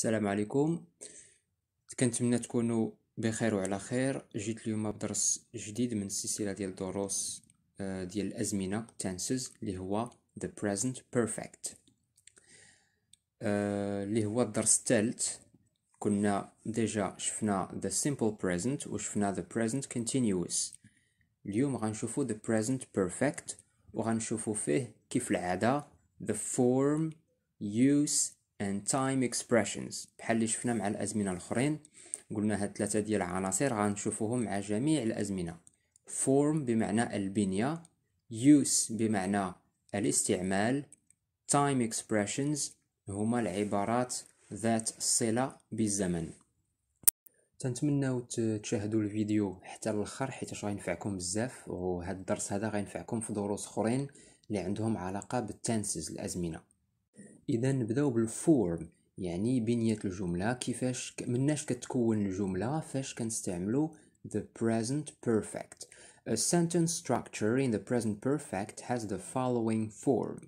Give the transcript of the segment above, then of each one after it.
السلام عليكم كنتمنى تكونوا بخير وعلى خير جيت اليوم بدرس جديد من السلسله ديال الدروس آه، ديال الازمنه تنسز اللي هو the present perfect آه، اللي هو الدرس الثالث كنا ديجا شفنا the simple present وشفنا the present continuous اليوم غنشوفو the present perfect وغنشوفو فيه كيف العاده the form use and time expressions بحال اللي شفنا مع الازمنه الاخرين قلنا هاد ثلاثه ديال العناصر غنشوفوهم مع جميع الازمنه form بمعنى البنيه use بمعنى الاستعمال time expressions هما العبارات ذات الصله بالزمن تنتمناو تشاهدوا الفيديو حتى الاخر حيت غينفعكم بزاف وهذا الدرس هذا غينفعكم في دروس اخرين اللي عندهم علاقه بالتنسز الازمنه اذا نبداو بالفورم يعني بنيه الجمله كيفاش مناش كتكون الجمله فاش كنستعملو the present perfect a sentence structure in the present perfect has the following form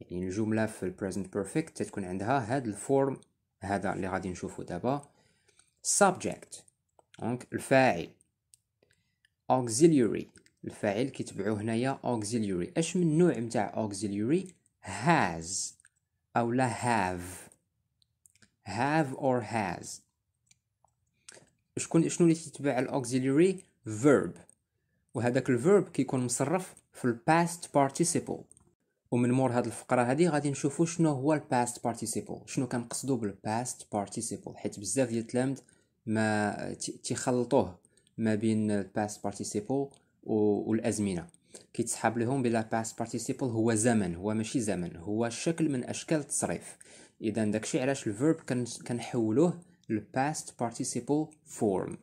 يعني الجمله في present perfect تكون عندها هاد الفورم هذا اللي غادي نشوفو دابا subject دونك الفاعل auxiliary الفاعل كيتبعو هنايا auxiliary اش من نوع متاع auxiliary has أو لا have have or has شكون شنو اللي تتبع الاوكسيليري verb وهذاك الفيرب كيكون مصرف في الباست participle ومن مور هاد الفقرة هادي غادي نشوفو شنو هو الباست participle شنو كنقصدو بالباست participle حيت بزاف ديال التلامد ما تيخلطوه ما بين الباست participle والازمنه كيتسحاب لهم بلا باس بارتيسيبل هو زمن هو ماشي زمن هو شكل من اشكال التصريف اذا داكشي علاش الفيرب كنحولوه للباست بارتيسيبل فورم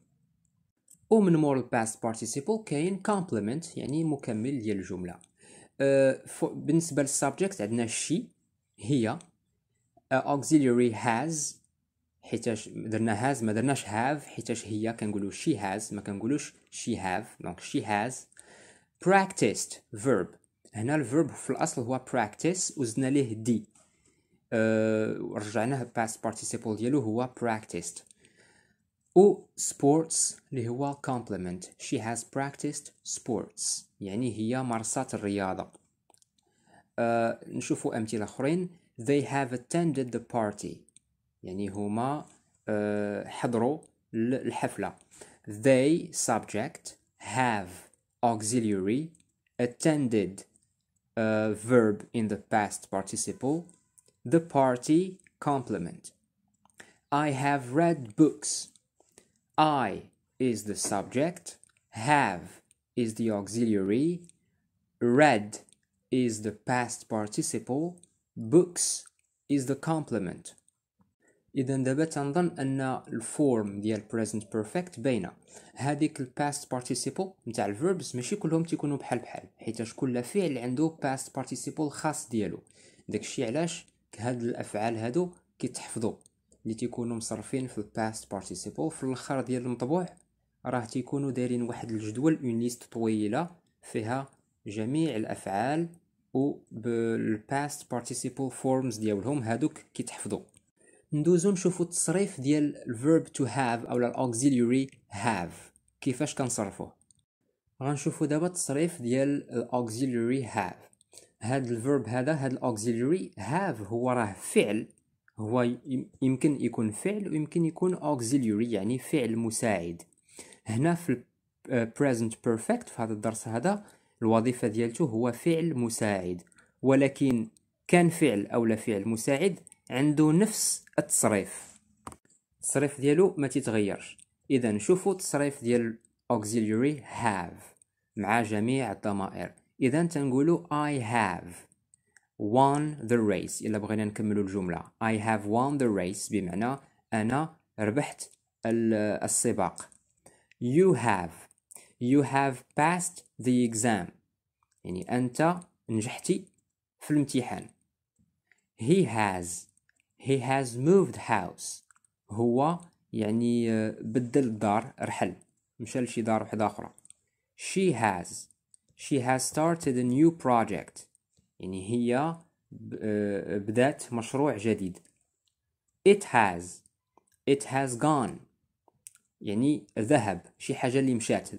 ومن مور الباست بارتيسيبل كاين كومبلمنت يعني مكمل ديال الجمله uh, بالنسبه للسبجكت عندنا شي هي auxiliary هاز حيتاش درنا هاز ما درناش هاف حيتاش هي كنقولوا شي هاز ما كنقولوش شي هاف دونك شي هاز practiced verb هنا الفيرب في الاصل هو practice وزدنا ليه دي أه رجعناه past participle ديالو هو practiced و sports اللي هو complement she has practiced sports يعني هي مارسات الرياضة أه نشوفوا أمثلة أخرين they have attended the party يعني هما أه حضروا الحفلة they subject have auxiliary attended a verb in the past participle, the party complement. I have read books. I is the subject, have is the auxiliary, read is the past participle, books is the complement. اذا دابا تنظن ان الفورم ديال present perfect باينه هذيك الباست participle نتاع الفيربس ماشي كلهم تيكونوا بحال بحال حيت كل فعل عنده باست participle خاص ديالو داكشي علاش هاد الافعال هادو كيتحفظوا اللي تيكونوا مصرفين في الباست participle في الاخر ديال المطبوع راه تيكونوا دايرين واحد الجدول اون ليست طويله فيها جميع الافعال و بالباست participle forms ديالهم هادوك كيتحفظوا ندوزو نشوفو التصريف ديال verb to have او الاوكسيليوري have كيفاش كنصرفوه غنشوفو دابا التصريف ديال الاوكسيليوري have هاد الفيرب هذا هاد الاوكسيليوري هاف هو راه فعل هو يمكن يكون فعل ويمكن يكون اوكسيليوري يعني فعل مساعد هنا في present perfect في هذا الدرس هذا الوظيفه ديالته هو فعل مساعد ولكن كان فعل او لا فعل مساعد عنده نفس التصريف التصريف ديالو ما تيتغيرش اذا شوفوا التصريف ديال auxiliary have مع جميع الضمائر اذا تنقولوا I have won the race الا بغينا نكملوا الجمله I have won the race بمعنى انا ربحت السباق you have you have passed the exam يعني انت نجحتي في الامتحان he has he has moved house هو يعني بدل دار رحل مشى لشي دار وحدة أخرى she has she has started a new project يعني هي بدأت مشروع جديد it has it has gone يعني ذهب شي حاجة اللي مشات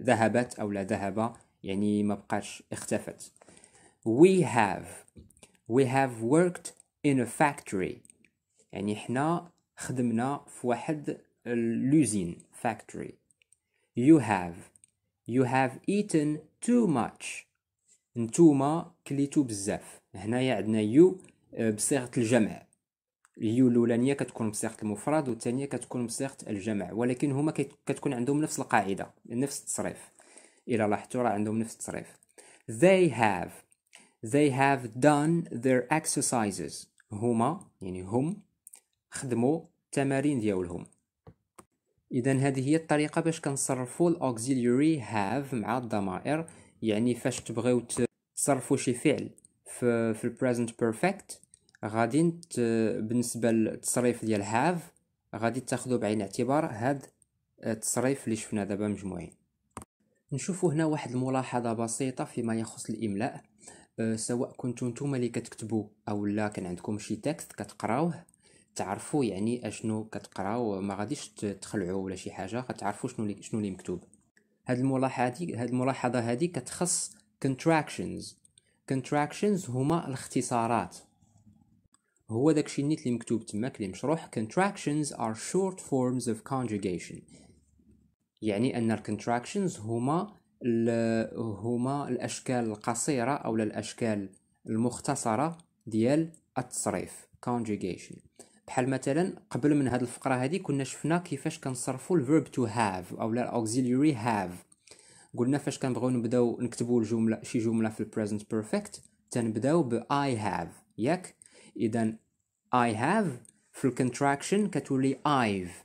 ذهبت أو لا ذهب يعني ما بقاش اختفت we have we have worked in a factory يعني حنا خدمنا في واحد لوزين فاكتوري يو هاف يو هاف ايتن تو ماتش نتوما كليتو بزاف هنايا عندنا يو آه، بصيغه الجمع يو الاولانيه كتكون بصيغه المفرد والثانيه كتكون بصيغه الجمع ولكن هما كتكون عندهم نفس القاعده نفس التصريف الى لاحظتوا راه عندهم نفس التصريف they have they have done their exercises هما يعني هم خدموا التمارين ديالهم اذا هذه هي الطريقه باش كنصرفوا الاوكسيليري هاف مع الضمائر يعني فاش تبغيو تصرفوا شي فعل في في البريزنت بيرفكت غادي بالنسبه للتصريف ديال هاف غادي تاخذوا بعين الاعتبار هاد التصريف اللي شفنا دابا مجموعين نشوفوا هنا واحد الملاحظه بسيطه فيما يخص الاملاء أه سواء كنتو نتوما اللي كتكتبوا او لا كان عندكم شي تكست كتقراوه تعرفوا يعني اشنو كتقراو ما غاديش تخلعوا ولا شي حاجه غتعرفوا شنو اللي شنو اللي مكتوب هاد الملاحظه هادي هاد الملاحظه هادي كتخص contractions contractions هما الاختصارات هو داكشي النيت اللي مكتوب تماك اللي مشروح contractions are short forms of conjugation يعني ان الكونتراكشنز هما هما الاشكال القصيره او الاشكال المختصره ديال التصريف conjugation بحال مثلا قبل من هذه الفقره هذه كنا شفنا كيفاش كنصرفوا الفيرب تو هاف او لا الاوكسيليري هاف قلنا فاش كنبغيو نبداو نكتبوا الجمله شي جمله في البريزنت بيرفكت تنبداو ب I have ياك اذا I have في الكونتراكشن كتولي I've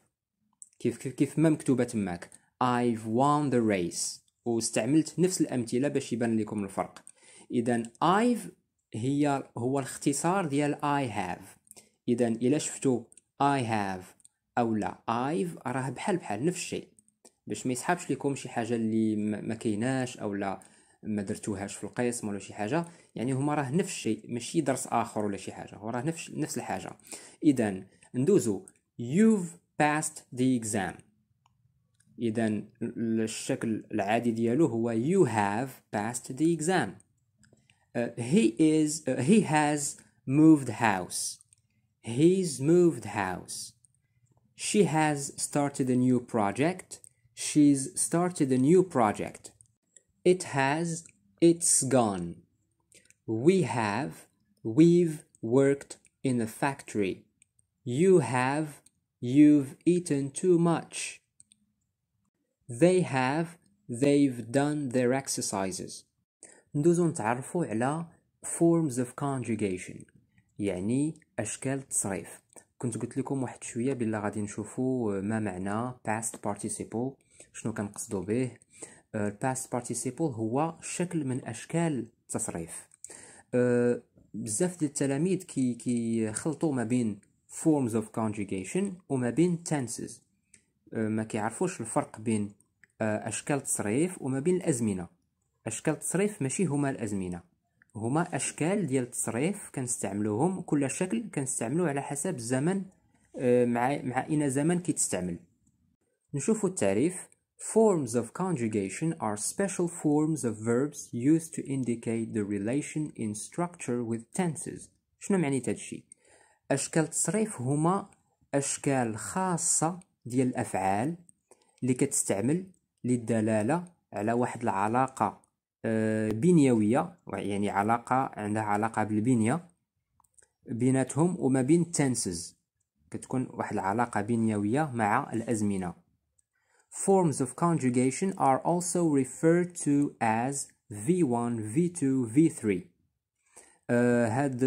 كيف كيف كيف ما مكتوبه تماك I've won the race واستعملت نفس الامثله باش يبان لكم الفرق اذا I've هي هو الاختصار ديال I have اذا الا شفتو I have او لا I've راه بحال بحال نفس الشيء باش ما يسحبش لكم شي حاجه اللي ما كايناش او لا ما درتوهاش في القسم ولا شي حاجه يعني هما راه نفس الشيء ماشي درس اخر ولا شي حاجه هو راه نفس نفس الحاجه اذا ندوزو you've passed the exam اذا الشكل العادي ديالو هو you have passed the exam uh, he is uh, he has moved house He's moved house. She has started a new project. She's started a new project. It has, it's gone. We have, we've worked in a factory. You have, you've eaten too much. They have, they've done their exercises. ندوزو نتعرفوا على forms of conjugation يعني اشكال التصريف كنت قلت لكم واحد شويه بلا غادي نشوفوا آه، ما معنى past participle شنو كنقصدوا به آه، past participle هو شكل من اشكال التصريف آه، بزاف ديال التلاميذ كي كيخلطوا ما بين forms of conjugation وما بين tenses ما كيعرفوش الفرق بين اشكال التصريف وما بين الازمنه اشكال التصريف ماشي هما الازمنه هما اشكال ديال التصريف كنستعملوهم كل شكل كنستعملوه على حسب الزمن آه، مع مع اين زمن كيتستعمل نشوفوا التعريف Forms of conjugation are special forms of verbs used to indicate the relation in structure with tenses شنو معني هادشي اشكال التصريف هما اشكال خاصه ديال الافعال اللي كتستعمل للدلاله على واحد العلاقه آه، بنيوية يعني علاقة عندها علاقة بالبنية بيناتهم وما بين التنسز كتكون واحد العلاقة بنيوية مع الأزمنة Forms of conjugation are also referred to as V1, V2, V3 هاد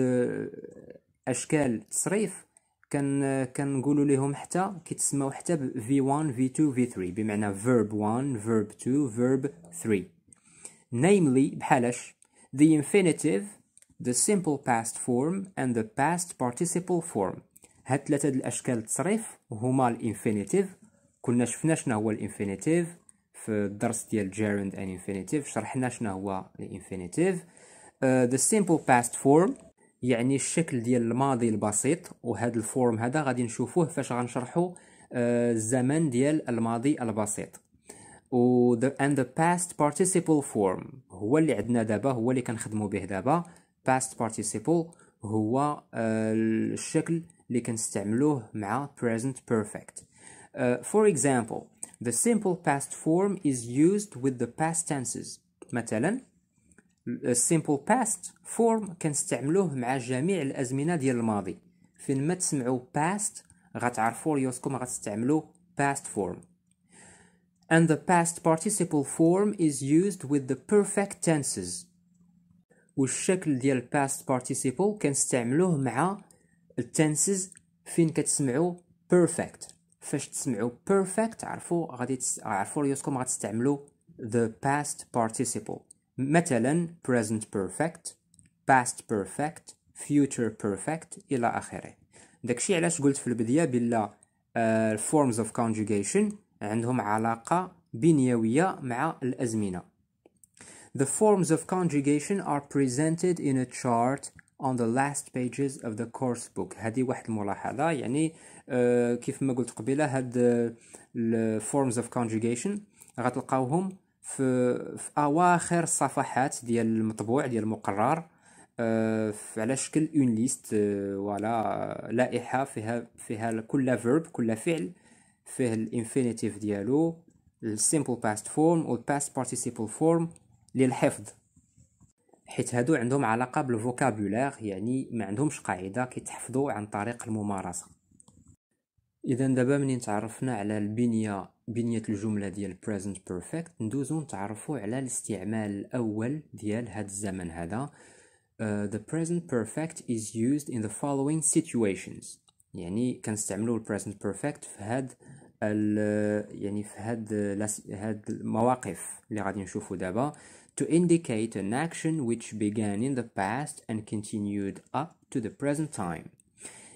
أشكال التصريف كان كنقولوا لهم حتى كيتسموا حتى V1, V2, V3 بمعنى verb 1, verb 2, verb 3 namely بحالاش the infinitive the simple past form and the past participle form هاد ثلاثة الأشكال التصريف هما الانفينيتيف كنا شفنا شنو هو الانفينيتيف في الدرس ديال gerund and infinitive شرحنا شنو هو الانفينيتيف uh, the simple past form يعني الشكل ديال الماضي البسيط وهاد الفورم هذا غادي نشوفوه فاش غنشرحو آه، الزمن ديال الماضي البسيط و the and the past participle form هو اللي عندنا دابا هو اللي كنخدمو به دابا past participle هو الشكل اللي كنستعملوه مع present perfect uh, for example the simple past form is used with the past tenses مثلا simple past form كنستعملوه مع جميع الازمنه ديال الماضي فين ما تسمعوا past غتعرفوا ريوسكم غتستعملوا past form and the past participle form is used with the perfect tenses والشكل ديال past participle كنستعملوه مع التنسز فين كتسمعوا perfect فاش تسمعوا perfect عرفوا غادي عرفوا ريوسكم غتستعملوا the past participle مثلا present perfect past perfect future perfect الى اخره داكشي علاش قلت في البدايه بلا uh, forms of conjugation عندهم علاقة بنيوية مع الأزمنة The forms of conjugation are presented in a chart on the last pages of the course book هذه واحد الملاحظة يعني uh, كيف ما قلت قبيله هاد آه، forms of conjugation غتلقاوهم في, في أواخر الصفحات ديال المطبوع ديال المقرر uh, على شكل اون ليست ولا لائحة فيها فيها كل فيرب كل فعل فيه الانفينيتيف ديالو السيمبل باست فورم والباست بارتيسيبل فورم للحفظ حيت هادو عندهم علاقة بالفوكابولير يعني ما عندهمش قاعدة كيتحفظوا عن طريق الممارسة اذا دابا منين تعرفنا على البنية بنية الجملة ديال present perfect ندوزو نتعرفو على الاستعمال الأول ديال هاد الزمن هذا uh, the present perfect is used in the following situations يعني كنستعملو البريزنت بيرفكت في هاد يعني في هاد هاد المواقف اللي غادي نشوفو دابا to indicate an action which began in the past and continued up to the present time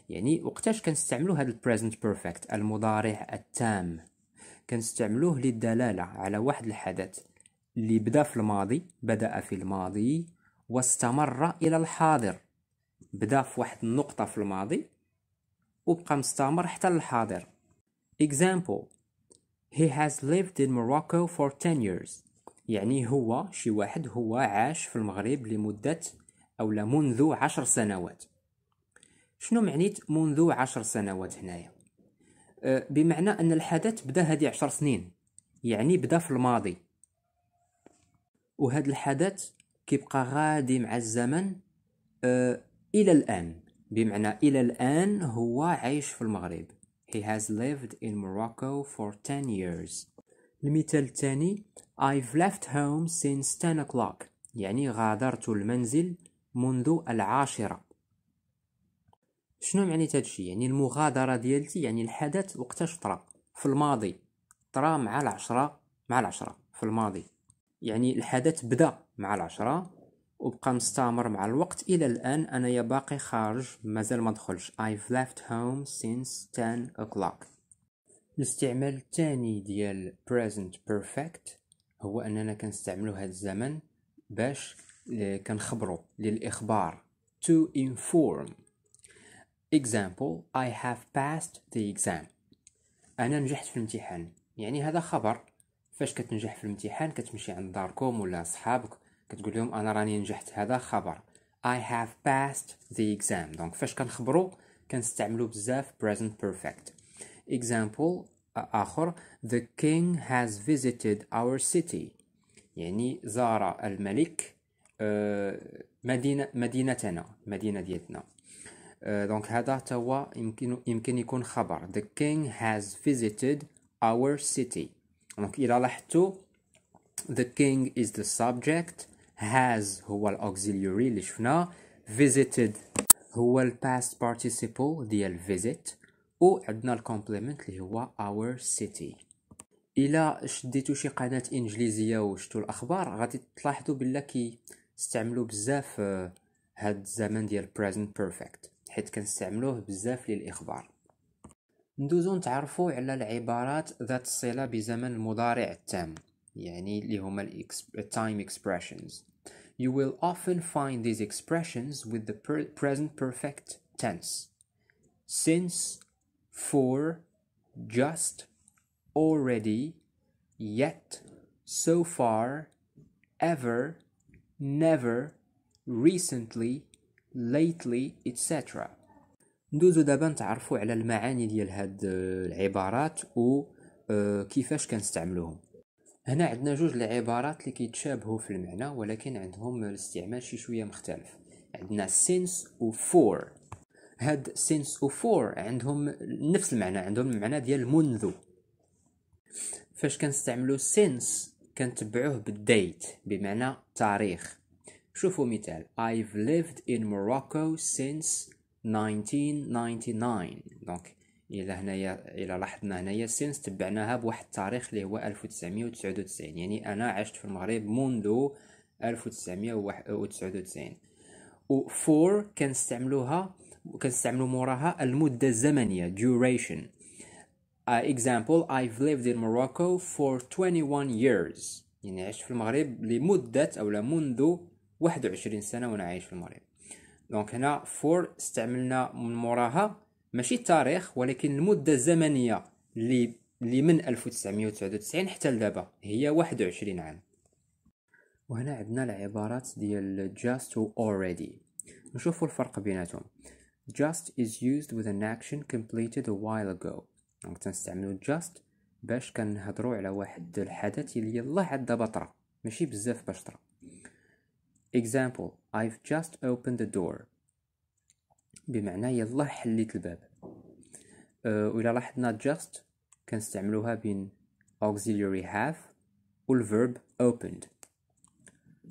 يعني وقتاش كنستعملو هاد البريزنت بيرفكت المضارع التام كنستعملوه للدلالة على واحد الحدث اللي بدا في الماضي بدأ في الماضي واستمر إلى الحاضر بدا في واحد النقطة في الماضي وبقى مستمر حتى للحاضر example he has lived in Morocco for 10 years يعني هو شي واحد هو عاش في المغرب لمدة أو منذ عشر سنوات شنو معنيت منذ عشر سنوات هنايا أه، بمعنى أن الحدث بدا هذه عشر سنين يعني بدا في الماضي وهذا الحدث كيبقى غادي مع الزمن أه، إلى الآن بمعنى إلى الآن هو عايش في المغرب He has lived in Morocco for 10 years المثال الثاني I've left home since 10 o'clock يعني غادرت المنزل منذ العاشرة شنو معني هادشي يعني المغادرة ديالتي يعني الحدث وقتاش طرا في الماضي طرا مع العشرة مع العشرة في الماضي يعني الحدث بدا مع العشرة وبقى مستمر مع الوقت الى الان انايا باقي خارج مازال ما دخلش I've left home since 10 o'clock الاستعمال الثاني ديال present perfect هو اننا كنستعملو هاد الزمن باش آه، كنخبرو للاخبار to inform example I have passed the exam انا نجحت في الامتحان يعني هذا خبر فاش كتنجح في الامتحان كتمشي عند داركم ولا صحابك كتقول لهم انا راني نجحت هذا خبر I have passed the exam دونك فاش كنخبرو كنستعملو بزاف present perfect example آخر the king has visited our city يعني زار الملك آه، مدينة مدينتنا مدينة ديالنا دونك آه، هذا توا يمكن يمكن يكون خبر the king has visited our city دونك إلا لاحظتوا the king is the subject has هو الاوكسيليوري اللي شفناه visited هو ال past participle ديال visit و ال الكومبليمنت اللي هو our city الى شديتو شي قناه انجليزيه وشتو الاخبار غادي تلاحظوا بلا كي استعملوا بزاف آه، هاد الزمن ديال present perfect حيت كنستعملوه بزاف للاخبار ندوزو نتعرفوا على العبارات ذات الصله بزمن المضارع التام يعني اللي هما time expressions You will often find these expressions with the per present perfect tense. Since, for, just, already, yet, so far, ever, never, recently, lately, etc. ندوزو دابا نتعرفوا على المعاني ديال هاد العبارات و كيفاش كنستعملوهم هنا عندنا جوج العبارات اللي كيتشابهوا في المعنى ولكن عندهم الاستعمال شي شويه مختلف عندنا since و فور هاد since و فور عندهم نفس المعنى عندهم المعنى ديال منذ فاش كنستعملو since كنتبعوه بالديت بمعنى تاريخ شوفوا مثال I've lived in Morocco since 1999 دونك الى هنايا الى لاحظنا هنايا السنس تبعناها بواحد التاريخ اللي هو 1999 يعني انا عشت في المغرب منذ 1999 و for كنستعملوها كنستعملو موراها المده الزمنيه duration uh, example I've lived in Morocco for 21 years يعني عشت في المغرب لمدة أو منذ 21 سنة وأنا عايش في المغرب دونك هنا for استعملنا من موراها ماشي التاريخ ولكن المده الزمنيه اللي اللي من 1999 حتى لدابا هي 21 عام وهنا عندنا العبارات ديال just و already نشوفوا الفرق بيناتهم just is used with an action completed a while ago دونك تنستعملو just باش كنهضروا على واحد الحدث اللي يلاه عاد دابا طرا ماشي بزاف باش طرا example I've just opened the door بمعنى يلا حليت الباب أه، و الى لاحظنا just كنستعملوها بين auxiliary have والverb opened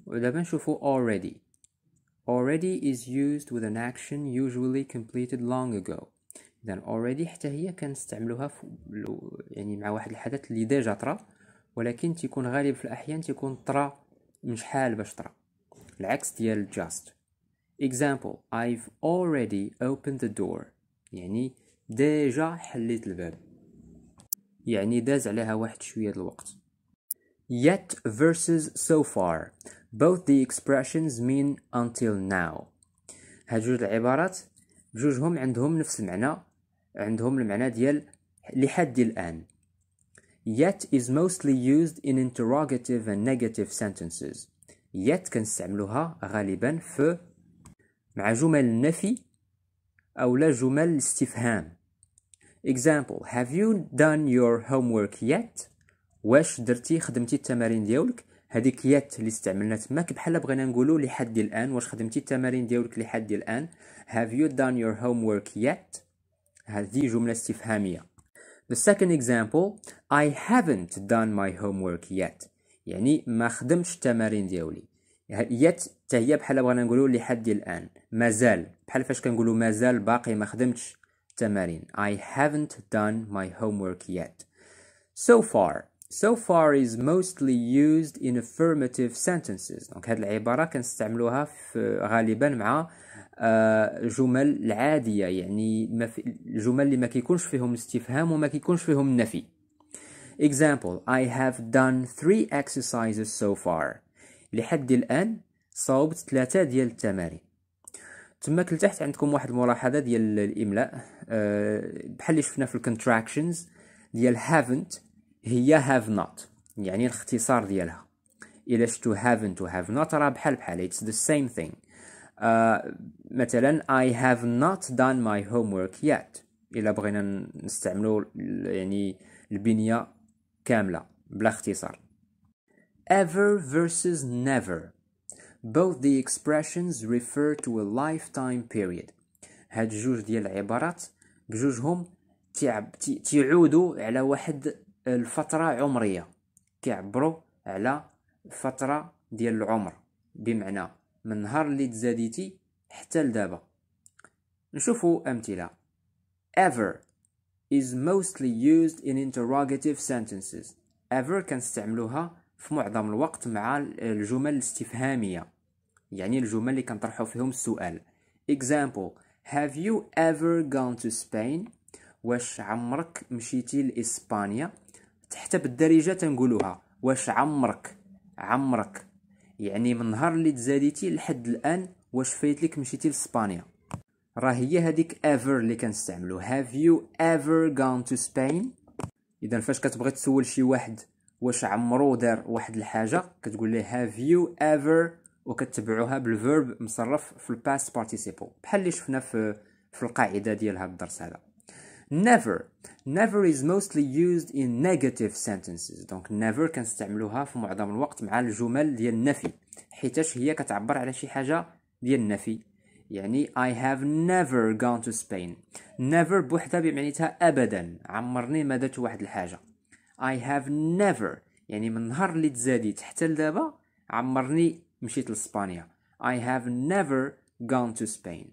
دابا نشوفو already already is used with an action usually completed long ago إذا already حتى هي كنستعملوها يعني مع واحد الحدث اللي ديجا طرا ولكن تيكون غالب في الأحيان تيكون طرا من شحال باش طرا العكس ديال just Example, I've already opened the door يعني ديجا حليت الباب يعني داز عليها واحد شوية الوقت Yet versus so far Both the expressions mean until now هاد جوج العبارات جوجهم عندهم نفس المعنى عندهم المعنى ديال لحد الآن Yet is mostly used in interrogative and negative sentences Yet كنستعملوها غالبا في مع جمل النفي أو لا جمل استفهام example have you done your homework yet واش درتي خدمتي التمارين ديالك هذيك يات اللي استعملنا تماك بحال بغينا نقولوا لحد الان واش خدمتي التمارين ديالك لحد الان have you done your homework yet هذه جمله استفهاميه the second example I haven't done my homework yet يعني ما خدمتش التمارين ديالي يات يعني حتى هي بحال بغينا نقولوا لحد الان مازال بحال فاش كنقولوا مازال باقي ما خدمتش التمارين I haven't done my homework yet so far so far is mostly used in affirmative sentences دونك هاد العبارة كنستعملوها غالبا مع آه، جمل العادية يعني الجمل اللي ما كيكونش فيهم استفهام وما كيكونش فيهم نفي example I have done three exercises so far لحد الآن صاوبت ثلاثة ديال التمارين تماك تحت عندكم واحد الملاحظة ديال الإملاء آه، بحال اللي شفنا في الكونتراكشنز ديال haven't هي have not يعني الاختصار ديالها إلا شتو haven't و have not راه بحال بحال اتس ذا سيم ثينغ مثلا مثلا I have not done my homework yet إلا بغينا نستعملو يعني البنية كاملة بلا اختصار Ever versus never. Both the expressions refer to a lifetime period. هاد جوج ديال العبارات بجوجهم تيعب تيعودوا على واحد الفترة عمرية كيعبروا على فترة ديال العمر بمعنى من نهار اللي تزاديتي حتى لدابا نشوفوا أمثلة ever is mostly used in interrogative sentences ever كنستعملوها في معظم الوقت مع الجمل الاستفهاميه يعني الجمل اللي كنطرحوا فيهم السؤال example have you ever gone to Spain واش عمرك مشيتي لاسبانيا حتى بالدارجه تنقولوها واش عمرك عمرك يعني من نهار اللي تزاديتي لحد الان واش فايت لك مشيتي لاسبانيا راه هي هذيك ever اللي كنستعملو have you ever gone to Spain اذا فاش كتبغي تسول شي واحد واش عمرو دار واحد الحاجه كتقول ليه هاف يو ايفر وكتبعوها بالفيرب مصرف في الباس بارتيسيبل بحال اللي شفنا في في القاعده ديال هذا الدرس هذا never never is mostly used in negative sentences دونك never كنستعملوها في معظم الوقت مع الجمل ديال النفي حيتاش هي كتعبر على شي حاجه ديال النفي يعني I have never gone to Spain never بوحدها بمعنيتها أبدا عمرني ما درت واحد الحاجة I have never يعني من النهار اللي تزاديت حتى لدابا عمرني مشيت لإسبانيا I have never gone to Spain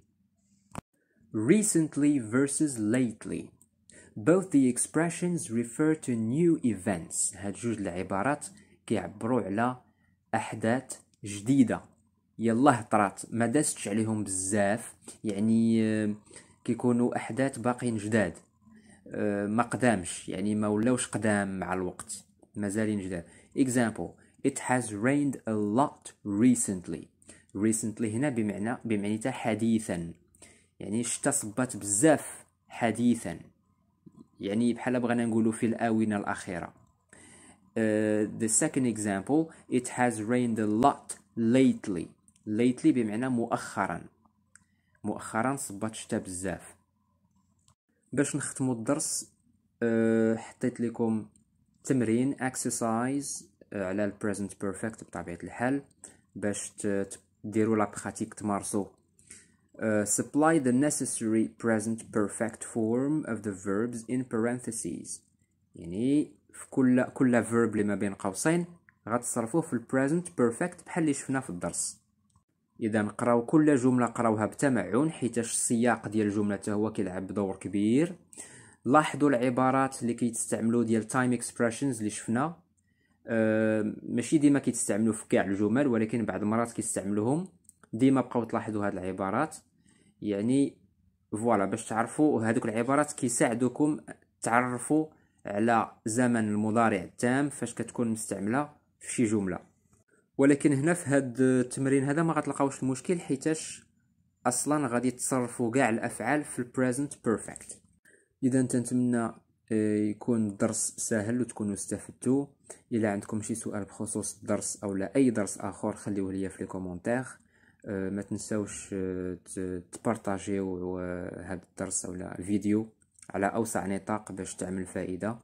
Recently versus lately Both the expressions refer to new events هاد جوج العبارات كيعبروا على أحداث جديدة يلاه طرات ما دستش عليهم بزاف يعني آه، كيكونوا أحداث باقيين جداد آه، ما قدامش يعني ما ولاوش قدام مع الوقت مازالين جداد example it has rained a lot recently recently هنا بمعنى بمعنى حديثا يعني الشتا صبات بزاف حديثا يعني بحال بغينا نقولوا في الآونة الأخيرة uh, the second example it has rained a lot lately lately بمعنى مؤخرا مؤخرا صبات الشتا بزاف باش نختمو الدرس أه حطيت لكم تمرين اكسرسايز آه، على البريزنت بيرفكت بطبيعه الحال باش ديروا لا براتيك تمارسوا آه، supply the necessary present perfect form of the verbs in parentheses يعني في كل كل verb اللي ما بين قوسين غتصرفوه في البريزنت بيرفكت بحال اللي شفنا في الدرس اذا نقراو كل جمله قراوها بتمعن حيتاش السياق ديال الجمله حتى هو كيلعب بدور كبير لاحظوا العبارات اللي كيتستعملوا ديال تايم اكسبريشنز اللي شفنا أه ماشي ديما كيتستعملوا في كاع الجمل ولكن بعض المرات كيستعملوهم ديما بقاو تلاحظوا هاد العبارات يعني فوالا باش تعرفوا هذوك العبارات كيساعدوكم تعرفوا على زمن المضارع التام فاش كتكون مستعمله في شي جمله ولكن هنا في هاد التمرين هذا ما غتلقاوش المشكل حيتاش اصلا غادي تصرفوا كاع الافعال في البريزنت بيرفكت اذا تنتمنى آه، يكون الدرس سهل وتكونوا استفدتوا الى عندكم شي سؤال بخصوص الدرس او لا اي درس اخر خليوه ليا في لي كومونتير آه، ما تنساوش آه، تبارطاجيو هذا الدرس او لا الفيديو على اوسع نطاق باش تعمل فائده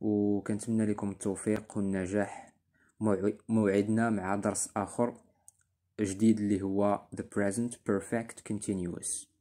وكنتمنى لكم التوفيق والنجاح موعدنا مع درس آخر جديد اللي هو The Present Perfect Continuous